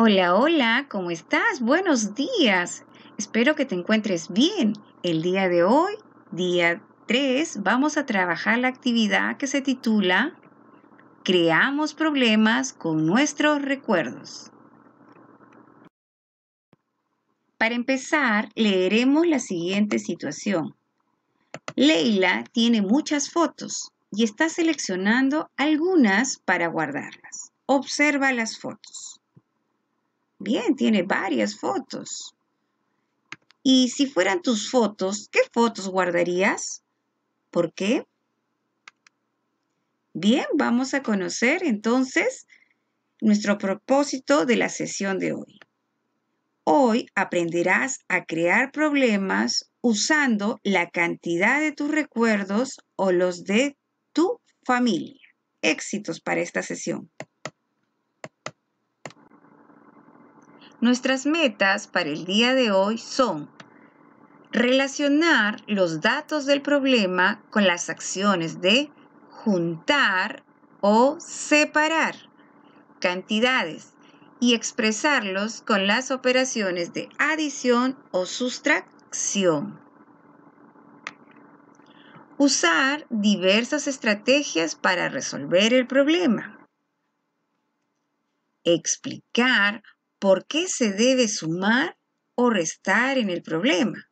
Hola, hola, ¿cómo estás? Buenos días. Espero que te encuentres bien. El día de hoy, día 3, vamos a trabajar la actividad que se titula Creamos problemas con nuestros recuerdos. Para empezar, leeremos la siguiente situación. Leila tiene muchas fotos y está seleccionando algunas para guardarlas. Observa las fotos. Bien, tiene varias fotos. Y si fueran tus fotos, ¿qué fotos guardarías? ¿Por qué? Bien, vamos a conocer entonces nuestro propósito de la sesión de hoy. Hoy aprenderás a crear problemas usando la cantidad de tus recuerdos o los de tu familia. Éxitos para esta sesión. Nuestras metas para el día de hoy son relacionar los datos del problema con las acciones de juntar o separar cantidades y expresarlos con las operaciones de adición o sustracción. Usar diversas estrategias para resolver el problema. Explicar por qué se debe sumar o restar en el problema.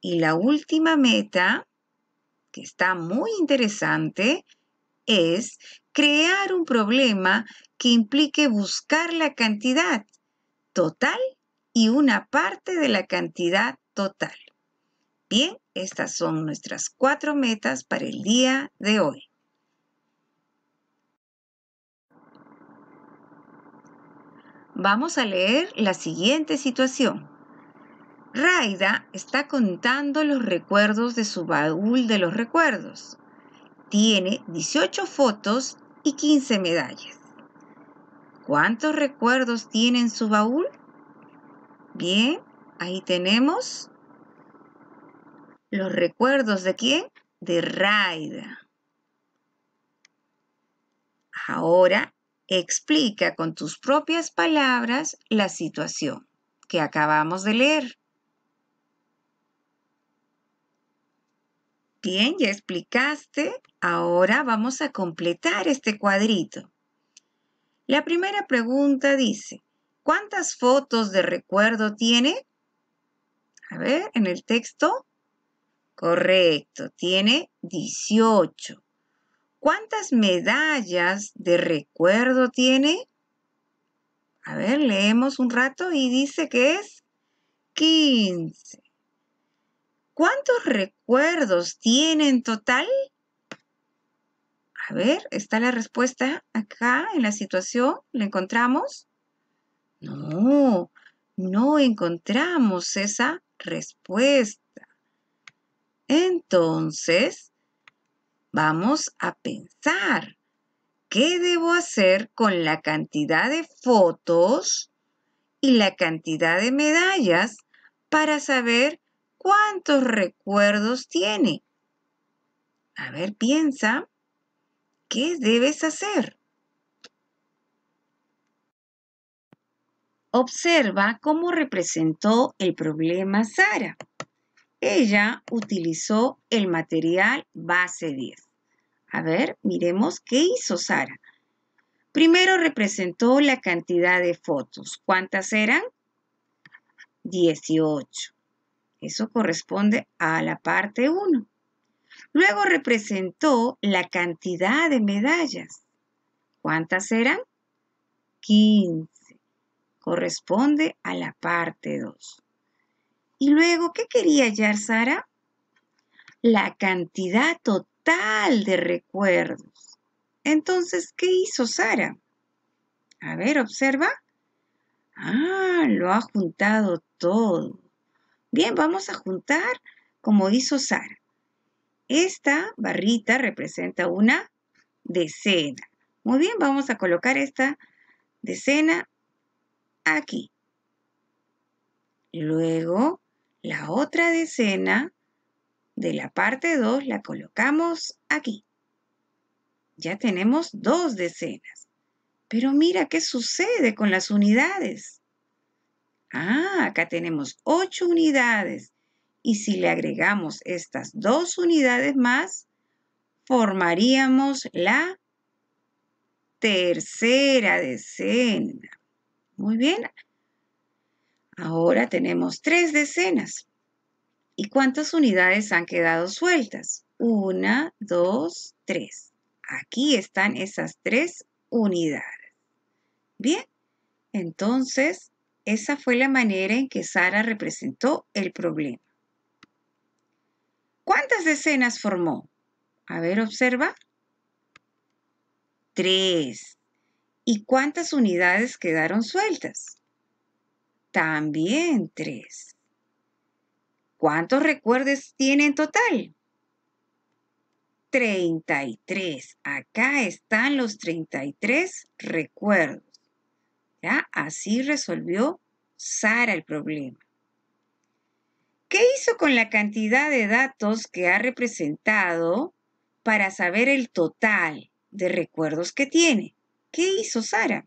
Y la última meta, que está muy interesante, es crear un problema que implique buscar la cantidad total y una parte de la cantidad total. Bien, estas son nuestras cuatro metas para el día de hoy. Vamos a leer la siguiente situación. Raida está contando los recuerdos de su baúl de los recuerdos. Tiene 18 fotos y 15 medallas. ¿Cuántos recuerdos tiene en su baúl? Bien, ahí tenemos los recuerdos de quién? De Raida. Ahora Explica con tus propias palabras la situación que acabamos de leer. Bien, ya explicaste. Ahora vamos a completar este cuadrito. La primera pregunta dice, ¿cuántas fotos de recuerdo tiene? A ver, en el texto. Correcto, tiene 18. ¿Cuántas medallas de recuerdo tiene? A ver, leemos un rato y dice que es 15. ¿Cuántos recuerdos tiene en total? A ver, está la respuesta acá en la situación. ¿La encontramos? No, no encontramos esa respuesta. Entonces, Vamos a pensar, ¿qué debo hacer con la cantidad de fotos y la cantidad de medallas para saber cuántos recuerdos tiene? A ver, piensa, ¿qué debes hacer? Observa cómo representó el problema Sara ella utilizó el material base 10. A ver, miremos qué hizo Sara. Primero representó la cantidad de fotos. ¿Cuántas eran? 18. Eso corresponde a la parte 1. Luego representó la cantidad de medallas. ¿Cuántas eran? 15. Corresponde a la parte 2. Y luego, ¿qué quería hallar Sara? La cantidad total de recuerdos. Entonces, ¿qué hizo Sara? A ver, observa. Ah, lo ha juntado todo. Bien, vamos a juntar como hizo Sara. Esta barrita representa una decena. Muy bien, vamos a colocar esta decena aquí. Luego, la otra decena de la parte 2 la colocamos aquí. Ya tenemos dos decenas. Pero mira qué sucede con las unidades. Ah, acá tenemos ocho unidades. Y si le agregamos estas dos unidades más, formaríamos la tercera decena. Muy bien. Ahora tenemos tres decenas. ¿Y cuántas unidades han quedado sueltas? Una, dos, tres. Aquí están esas tres unidades. Bien, entonces esa fue la manera en que Sara representó el problema. ¿Cuántas decenas formó? A ver, observa. Tres. ¿Y cuántas unidades quedaron sueltas? También tres. ¿Cuántos recuerdos tiene en total? 33. Acá están los 33 recuerdos. ¿Ya? Así resolvió Sara el problema. ¿Qué hizo con la cantidad de datos que ha representado para saber el total de recuerdos que tiene? ¿Qué hizo Sara?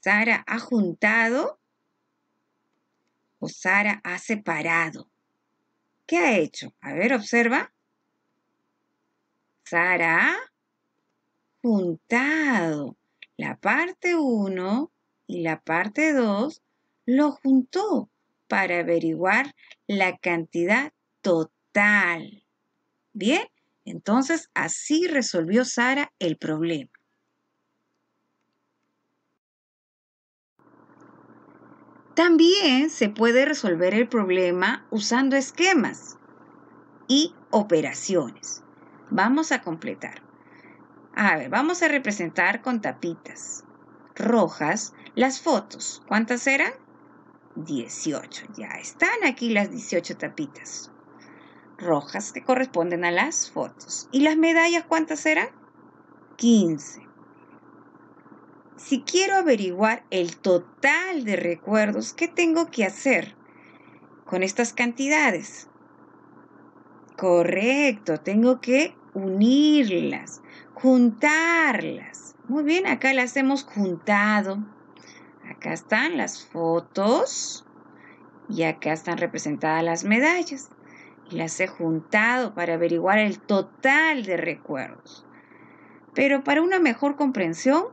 Sara ha juntado o Sara ha separado. ¿Qué ha hecho? A ver, observa. Sara ha juntado la parte 1 y la parte 2, lo juntó para averiguar la cantidad total. Bien, entonces así resolvió Sara el problema. También se puede resolver el problema usando esquemas y operaciones. Vamos a completar. A ver, vamos a representar con tapitas rojas las fotos. ¿Cuántas eran? 18. Ya están aquí las 18 tapitas rojas que corresponden a las fotos. ¿Y las medallas cuántas eran? 15. Si quiero averiguar el total de recuerdos, ¿qué tengo que hacer con estas cantidades? Correcto, tengo que unirlas, juntarlas. Muy bien, acá las hemos juntado. Acá están las fotos y acá están representadas las medallas. las he juntado para averiguar el total de recuerdos. Pero para una mejor comprensión,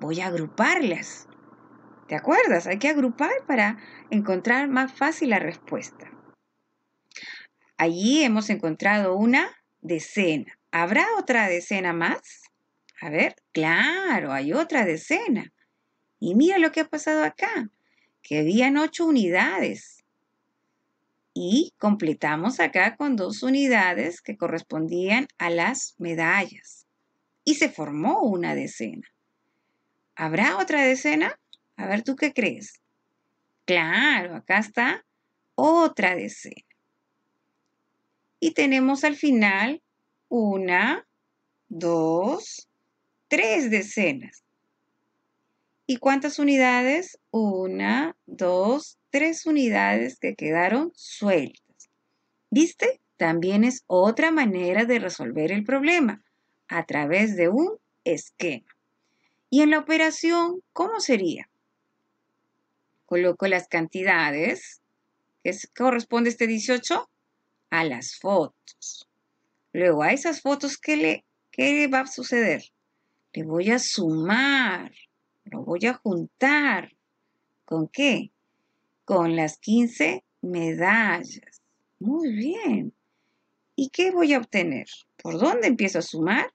voy a agruparlas. ¿Te acuerdas? Hay que agrupar para encontrar más fácil la respuesta. Allí hemos encontrado una decena. ¿Habrá otra decena más? A ver, claro, hay otra decena. Y mira lo que ha pasado acá, que habían ocho unidades. Y completamos acá con dos unidades que correspondían a las medallas. Y se formó una decena. ¿Habrá otra decena? A ver, ¿tú qué crees? Claro, acá está otra decena. Y tenemos al final una, dos, tres decenas. ¿Y cuántas unidades? Una, dos, tres unidades que quedaron sueltas. ¿Viste? También es otra manera de resolver el problema a través de un esquema. ¿Y en la operación cómo sería? Coloco las cantidades que corresponde este 18 a las fotos. Luego a esas fotos, ¿qué le, qué va a suceder? Le voy a sumar, lo voy a juntar. ¿Con qué? Con las 15 medallas. Muy bien. ¿Y qué voy a obtener? ¿Por dónde empiezo a sumar?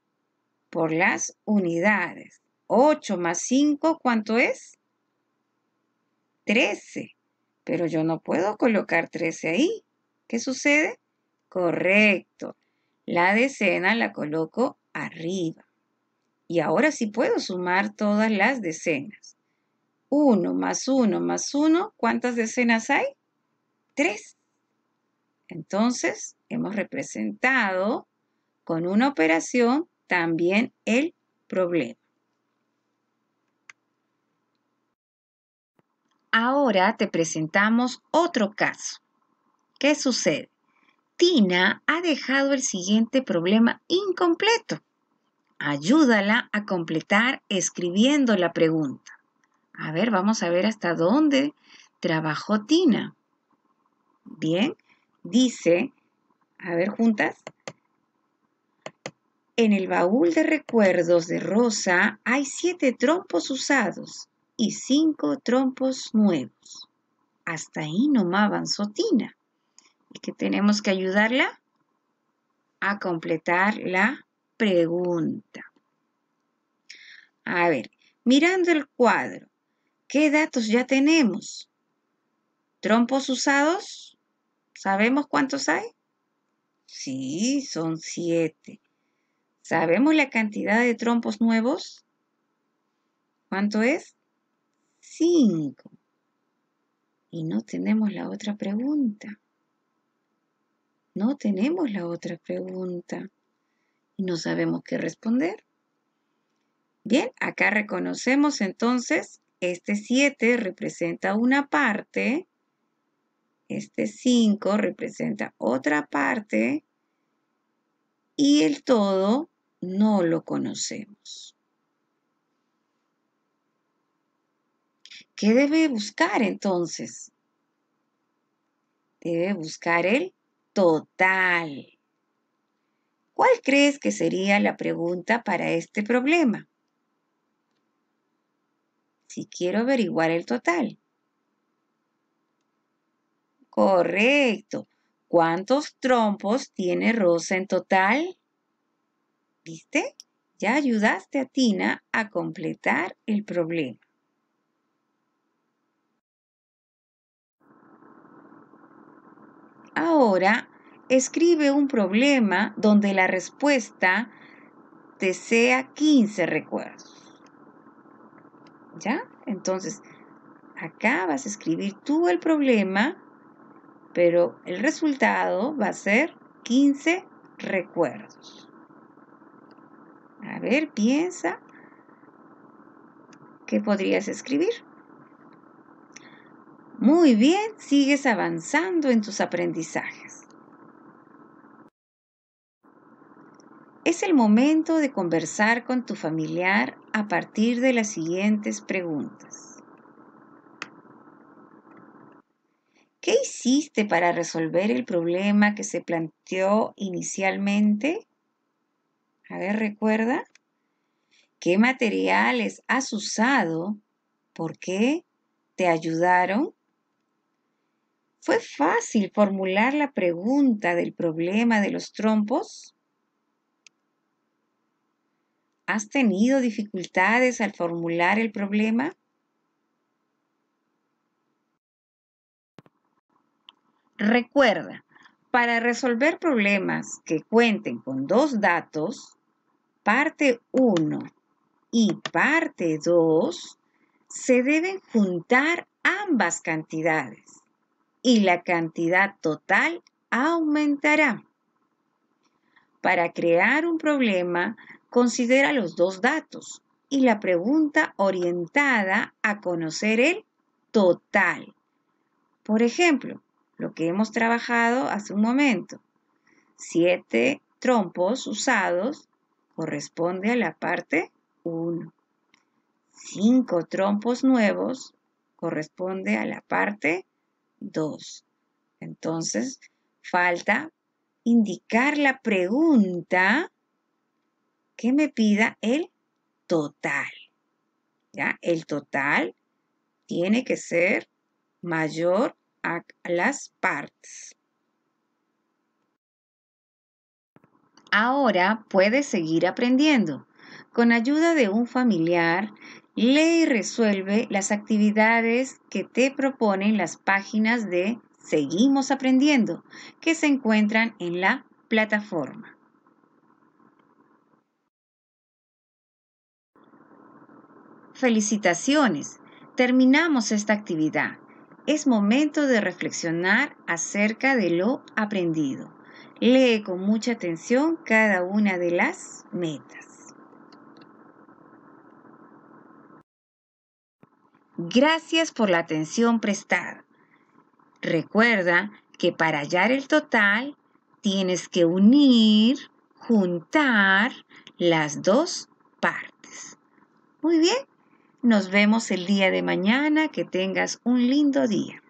Por las unidades. 8 más 5, ¿cuánto es? 13. Pero yo no puedo colocar 13 ahí. ¿Qué sucede? Correcto. La decena la coloco arriba. Y ahora sí puedo sumar todas las decenas. 1 más 1 más 1, ¿cuántas decenas hay? 3. Entonces, hemos representado con una operación también el problema. Ahora te presentamos otro caso. ¿Qué sucede? Tina ha dejado el siguiente problema incompleto. Ayúdala a completar escribiendo la pregunta. A ver, vamos a ver hasta dónde trabajó Tina. Bien, dice, a ver juntas. En el baúl de recuerdos de Rosa hay siete trompos usados y cinco trompos nuevos. Hasta ahí nomaban sotina. ¿Y que tenemos que ayudarla? A completar la pregunta. A ver, mirando el cuadro, ¿qué datos ya tenemos? ¿Trompos usados? ¿Sabemos cuántos hay? Sí, son siete. ¿Sabemos la cantidad de trompos nuevos? ¿Cuánto es? Y no tenemos la otra pregunta. No tenemos la otra pregunta. Y no sabemos qué responder. Bien, acá reconocemos entonces, este 7 representa una parte, este 5 representa otra parte y el todo no lo conocemos. ¿Qué debe buscar entonces? Debe buscar el total. ¿Cuál crees que sería la pregunta para este problema? Si quiero averiguar el total. Correcto. ¿Cuántos trompos tiene Rosa en total? ¿Viste? Ya ayudaste a Tina a completar el problema. Ahora, escribe un problema donde la respuesta te sea 15 recuerdos. ¿Ya? Entonces, acá vas a escribir tú el problema, pero el resultado va a ser 15 recuerdos. A ver, piensa qué podrías escribir. Muy bien, sigues avanzando en tus aprendizajes. Es el momento de conversar con tu familiar a partir de las siguientes preguntas. ¿Qué hiciste para resolver el problema que se planteó inicialmente? A ver, recuerda. ¿Qué materiales has usado? ¿Por qué? ¿Te ayudaron? ¿Fue fácil formular la pregunta del problema de los trompos? ¿Has tenido dificultades al formular el problema? Recuerda, para resolver problemas que cuenten con dos datos, parte 1 y parte 2, se deben juntar ambas cantidades y la cantidad total aumentará. Para crear un problema, considera los dos datos y la pregunta orientada a conocer el total. Por ejemplo, lo que hemos trabajado hace un momento. Siete trompos usados corresponde a la parte 1. Cinco trompos nuevos corresponde a la parte entonces, falta indicar la pregunta que me pida el total. ¿Ya? El total tiene que ser mayor a las partes. Ahora puedes seguir aprendiendo. Con ayuda de un familiar, Lee y resuelve las actividades que te proponen las páginas de Seguimos aprendiendo que se encuentran en la plataforma. Felicitaciones, terminamos esta actividad. Es momento de reflexionar acerca de lo aprendido. Lee con mucha atención cada una de las metas. Gracias por la atención prestada. Recuerda que para hallar el total tienes que unir, juntar las dos partes. Muy bien, nos vemos el día de mañana, que tengas un lindo día.